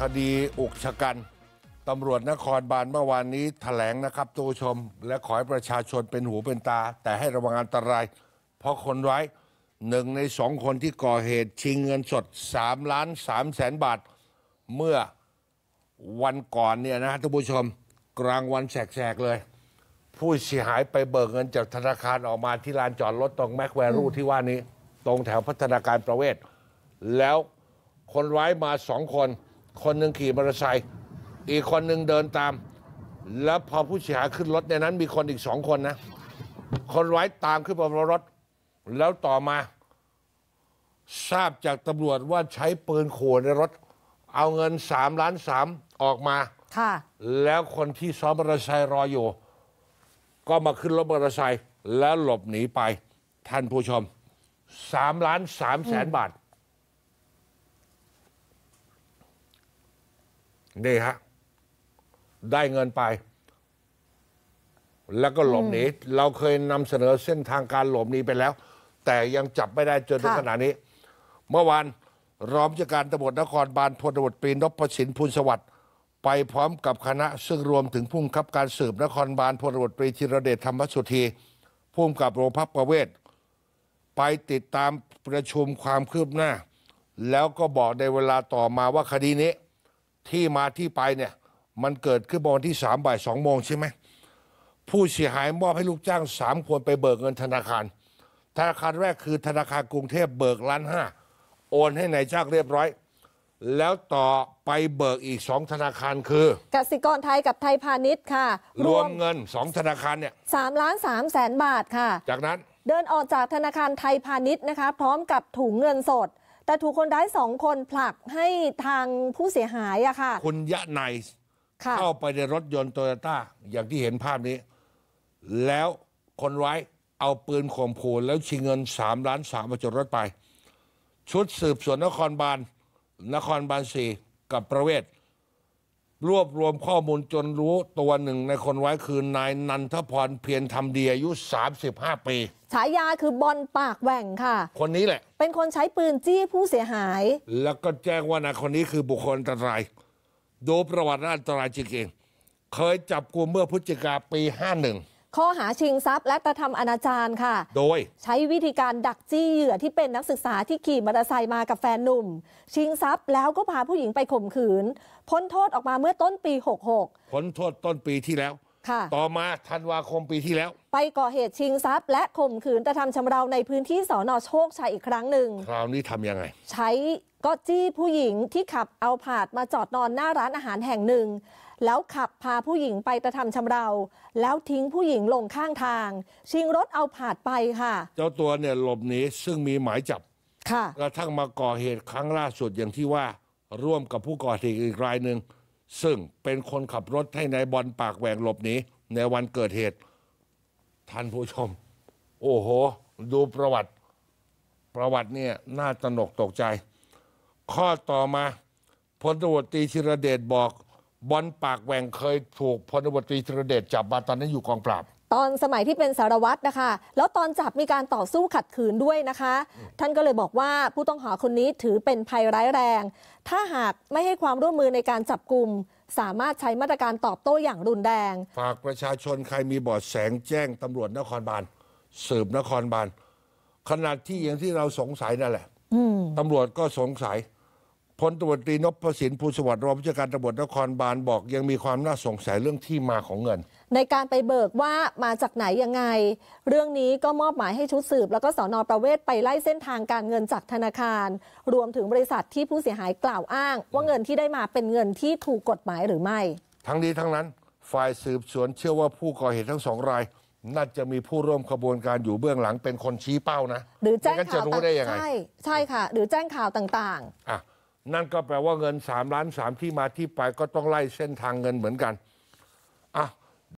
คดีอุกชะกันตำรวจนครบาลเมื่อวานนี้ถแถลงนะครับตัวชมและขอให้ประชาชนเป็นหูเป็นตา แต่ให้ระวังอันตราย เพราะคนร้ายหนึ่งในสองคนที่ก่อเหตุ ชิงเงินสด3ล้าน3แสนบาท เมื่อวันก่อนเนี่ยนะท่านผู้ชมกลางวันแสกๆเลย ผู้เสียหายไปเบิกเงินจากธนาคารออกมาที่ลานจอดรถตรงแมคแวรูที่ว่านี้ตรงแถวพัฒนาการประเวศแล้วคนร้ายมาสองคนคนหนึ่งขี่มอเตอร์ไซค์อีกคนหนึ่งเดินตาม แล้วพอผู้เสียหายขึ้นรถในนั้นมีคนอีกสองคนนะ คนร้ายตามขึ้นไปบนรถ แล้วต่อมา ทราบจากตำรวจว่าใช้ปืนขู่ในรถ เอาเงินสามล้านสามออกมาแล้วคนที่ซ้อนมอเตอร์ไซค์รออยู่ก็มาขึ้นรถมอเตอร์ไซค์แล้วหลบหนีไป ท่านผู้ชมสามล้านสามแสนบาทนี่ฮะได้เงินไป แล้วก็หลบหนีเราเคยนำเสนอเส้นทางการหลบหนีไปแล้ว แต่ยังจับไม่ได้จนถึงขณะนี้ เมื่อวานรองจัดการตำรวจนครบาลพลตำรวจปีนพสินพูลสวัสดิ์ไปพร้อมกับคณะ ซึ่งรวมถึงผู้บังคับการสืบนครบาลพลตำรวจปรีธีรเดชธรรมสุธีผู้บังกับโรงพักประเวศไปติดตามประชุมความคืบหน้า แล้วก็บอกในเวลาต่อมาว่าคดีนี้ที่มาที่ไปเนี่ยมันเกิดขึ้นบอวันที่สามบ่ายสองโมงใช่ไหมผู้เสียหายมอบให้ลูกจ้างสามคนไปเบิกเงินธนาคารธนาคารแรกคือธนาคารกรุงเทพเบิกล้านห้าโอนให้นายจ้างเรียบร้อย แล้วต่อไปเบิกอีกสองธนาคารคือ กสิกรไทยกับไทยพาณิชย์ค่ะ รวมเงินสองธนาคารเนี่ยสามล้านสามแสนบาทค่ะ จากนั้นเดินออกจากธนาคารไทยพาณิชย์นะคะพร้อมกับถุงเงินสดแต่ถูกคนร้ายสองคนผลักให้ทางผู้เสียหายอะค่ะคุณยะไนายเข้าไปในรถยนต์โตโยต้า อย่างที่เห็นภาพนี้ แล้วคนร้ายเอาปืนข่มขู่แล้วชิงเงินสามล้านสามมาจดรถไป ชุดสืบสวนนครบาลนครบาลสี่กับประเวศรวบรวมข้อมูลจนรู้ตัวหนึ่งในคนไว้คือนายนันทพร เพียรทำดีอายุ 35 ปี ฉายาคือบอลปากแหว่งค่ะ คนนี้แหละ เป็นคนใช้ปืนจี้ผู้เสียหาย แล้วก็แจ้งว่านายคนนี้คือบุคคลอันตราย ดูประวัติอันตรายจริงเคยจับกลุ่มเมื่อพฤศจิกาปี 51ข้อหาชิงทรัพย์ และกระทำอนาจารค่ะ โดยใช้วิธีการดักจี้เหยื่อที่เป็นนักศึกษาที่ขี่มอเตอร์ไซค์มากับแฟนหนุ่ม ชิงทรัพย์แล้วก็พาผู้หญิงไปข่มขืน พ้นโทษออกมาเมื่อต้นปี 66 พ้นโทษต้นปีที่แล้วต่อมาธันวาคมปีที่แล้ว ไปก่อเหตุชิงทรัพย์และข่มขืนกระทำชำเราในพื้นที่สอนอโชคชัยอีกครั้งหนึ่งคราวนี้ทำยังไง ใช้ก็จี้ผู้หญิงที่ขับเอาผาดมาจอดนอนหน้าร้านอาหารแห่งหนึ่ง แล้วขับพาผู้หญิงไปกระทำชำเราแล้วทิ้งผู้หญิงลงข้างทาง ชิงรถเอาผาดไปค่ะ เจ้าตัวเนี่ยหลบหนีซึ่งมีหมายจับค่ะกระทั่งมาก่อเหตุครั้งล่าสุดอย่างที่ว่าร่วมกับผู้ก่อเหตุอีกรายหนึ่งซึ่งเป็นคนขับรถให้นายบอลปากแหวงหลบหนีในวันเกิดเหตุ ท่านผู้ชม โอ้โห ดูประวัติ ประวัติเนี่ยน่าตนกตกใจข้อต่อมาพลตรวจตรีธีรเดชบอก บอลปากแหว่งเคย ถูกพลตรวจตรีธีรเดชจับมาตอนนั้นอยู่กองปราบตอนสมัยที่เป็นสารวัตรนะคะแล้วตอนจับมีการต่อสู้ขัดขืนด้วยนะคะ ท่านก็เลยบอกว่าผู้ต้องหาคนนี้ถือเป็นภัยร้ายแรง ถ้าหากไม่ให้ความร่วมมือในการจับกลุ่มสามารถใช้มาตรการตอบโต้อย่างรุนแรงฝากประชาชนใครมีบอดแสงแจ้งตำรวจนครบาลสืบนครบาลขนาดที่อย่างที่เราสงสัยนั่นแหละตำรวจก็สงสัย พลตรวตรีนพสินภูสวัสดิ์รองผู้จัดการตำรวจนครบาลบอกยังมีความน่าสงสัยเรื่องที่มาของเงิน ในการไปเบิกว่ามาจากไหนยังไง เรื่องนี้ก็มอบหมายให้ชุดสืบ แล้วก็สอนอประเวศไปไล่เส้นทางการเงินจากธนาคาร รวมถึงบริษัทที่ผู้เสียหายกล่าวอ้างว่าเงินที่ได้มาเป็นเงินที่ถูกกฎหมายหรือไม่ทั้งนี้ทั้งนั้นฝ่ายสืบสวนเชื่อว่าผู้ก่อเหตุทั้งสองรายน่าจะมีผู้ร่วมขบวนการอยู่เบื้องหลังเป็นคนชี้เป้านะหรือแจ้งไ่งันจะข่าวรู้ได้ยังไงใช่ใช่ค่ะ หรือแจ้งข่าวต่างอ่ะนั่นก็แปลว่าเงิน 3 ล้าน 3 ที่มาที่ไปก็ต้องไล่เส้นทางเงินเหมือนกัน